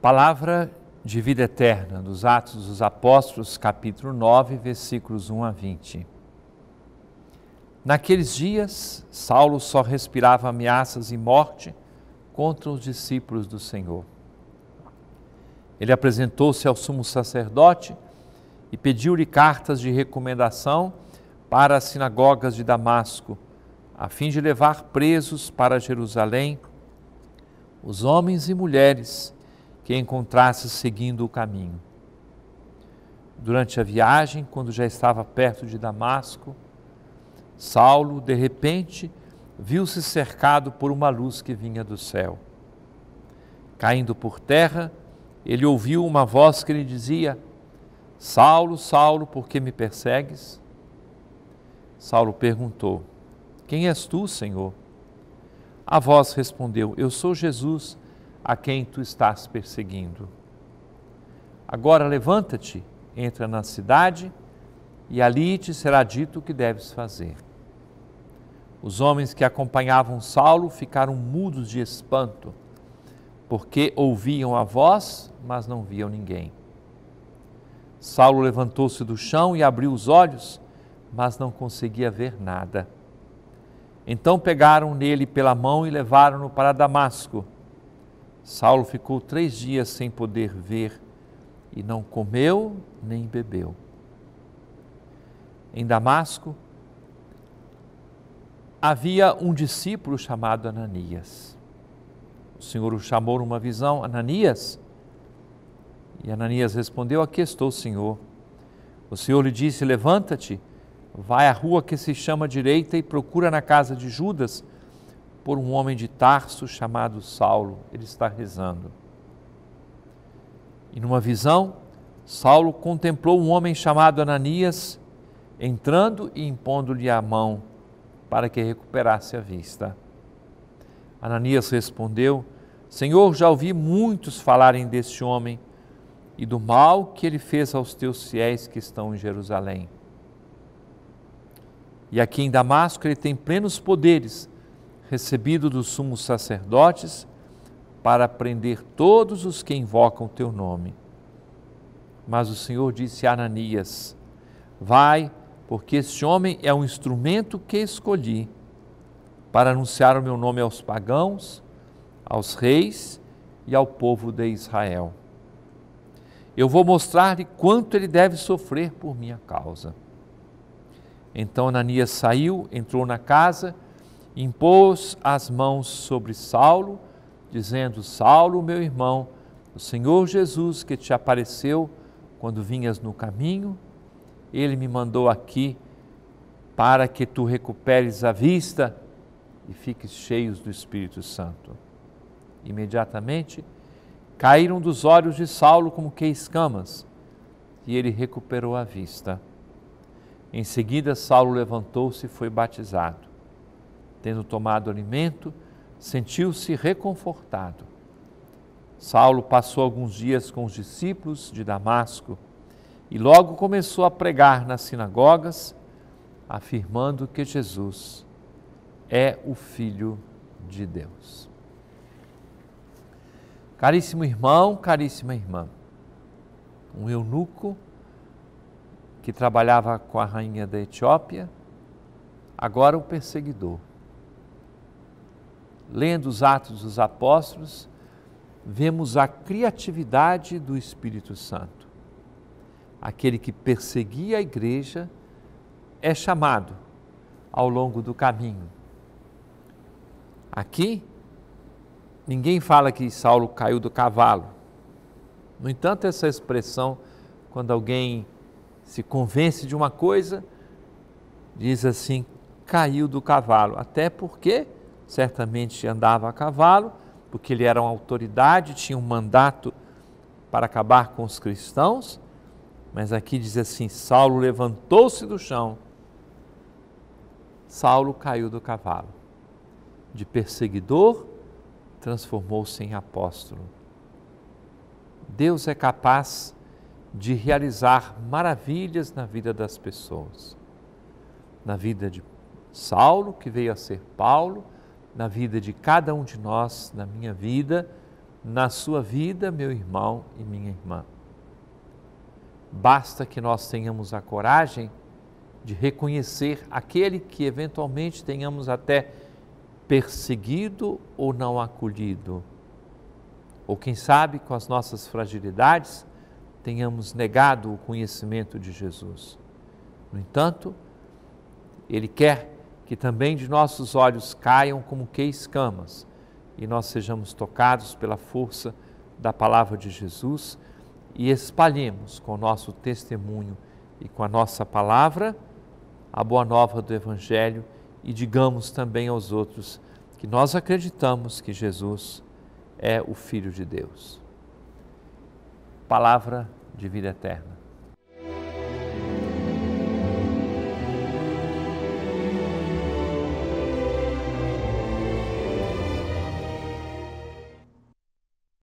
Palavra de vida eterna, dos Atos dos Apóstolos, capítulo 9, versículos 1 a 20. Naqueles dias, Saulo só respirava ameaças e morte contra os discípulos do Senhor. Ele apresentou-se ao sumo sacerdote e pediu-lhe cartas de recomendação para as sinagogas de Damasco, a fim de levar presos para Jerusalém os homens e mulheres que encontrasse seguindo o caminho. Durante a viagem, quando já estava perto de Damasco, Saulo, de repente, viu-se cercado por uma luz que vinha do céu. Caindo por terra, ele ouviu uma voz que lhe dizia: Saulo, Saulo, por que me persegues? Saulo perguntou: Quem és tu, Senhor? A voz respondeu: Eu sou Jesus a quem tu estás perseguindo. Agora levanta-te, entra na cidade, e ali te será dito o que deves fazer. Os homens que acompanhavam Saulo ficaram mudos de espanto, porque ouviam a voz, mas não viam ninguém. Saulo levantou-se do chão e abriu os olhos, mas não conseguia ver nada. Então pegaram nele pela mão e levaram-no para Damasco. Saulo ficou três dias sem poder ver e não comeu nem bebeu. Em Damasco, havia um discípulo chamado Ananias. O Senhor o chamou numa visão, Ananias. E Ananias respondeu: Aqui estou, Senhor. O Senhor lhe disse: Levanta-te, vai à rua que se chama direita e procura na casa de Judas por um homem de Tarso chamado Saulo. Ele está rezando. E numa visão, Saulo contemplou um homem chamado Ananias entrando e impondo-lhe a mão para que recuperasse a vista. Ananias respondeu: Senhor, já ouvi muitos falarem deste homem e do mal que ele fez aos teus fiéis que estão em Jerusalém. E aqui em Damasco ele tem plenos poderes recebido dos sumos sacerdotes para prender todos os que invocam o teu nome. Mas o Senhor disse a Ananias: Vai, porque este homem é um instrumento que escolhi para anunciar o meu nome aos pagãos, aos reis e ao povo de Israel. Eu vou mostrar-lhe quanto ele deve sofrer por minha causa. Então Ananias saiu, entrou na casa impôs as mãos sobre Saulo, dizendo: Saulo, meu irmão, o Senhor Jesus que te apareceu quando vinhas no caminho, ele me mandou aqui para que tu recuperes a vista e fiques cheios do Espírito Santo. Imediatamente caíram dos olhos de Saulo como que escamas, e ele recuperou a vista. Em seguida, Saulo levantou-se e foi batizado tendo tomado alimento, sentiu-se reconfortado. Saulo passou alguns dias com os discípulos de Damasco e logo começou a pregar nas sinagogas, afirmando que Jesus é o Filho de Deus. Caríssimo irmão, caríssima irmã, um eunuco que trabalhava com a rainha da Etiópia, agora o perseguidor lendo os Atos dos Apóstolos, vemos a criatividade do Espírito Santo. Aquele que perseguia a igreja é chamado ao longo do caminho. Aqui, ninguém fala que Saulo caiu do cavalo. No entanto, essa expressão, quando alguém se convence de uma coisa, diz assim: caiu do cavalo. Até porque certamente andava a cavalo, porque ele era uma autoridade, tinha um mandato para acabar com os cristãos. Mas aqui diz assim: Saulo levantou-se do chão. Saulo caiu do cavalo. De perseguidor, transformou-se em apóstolo. Deus é capaz de realizar maravilhas na vida das pessoas. Na vida de Saulo, que veio a ser Paulo, na vida de cada um de nós, na minha vida, na sua vida, meu irmão e minha irmã. Basta que nós tenhamos a coragem de reconhecer aquele que eventualmente tenhamos até perseguido ou não acolhido. Ou quem sabe, com as nossas fragilidades, tenhamos negado o conhecimento de Jesus. No entanto, Ele quer que também de nossos olhos caiam como que escamas e nós sejamos tocados pela força da palavra de Jesus e espalhemos com o nosso testemunho e com a nossa palavra a boa nova do Evangelho e digamos também aos outros que nós acreditamos que Jesus é o Filho de Deus. Palavra de vida eterna.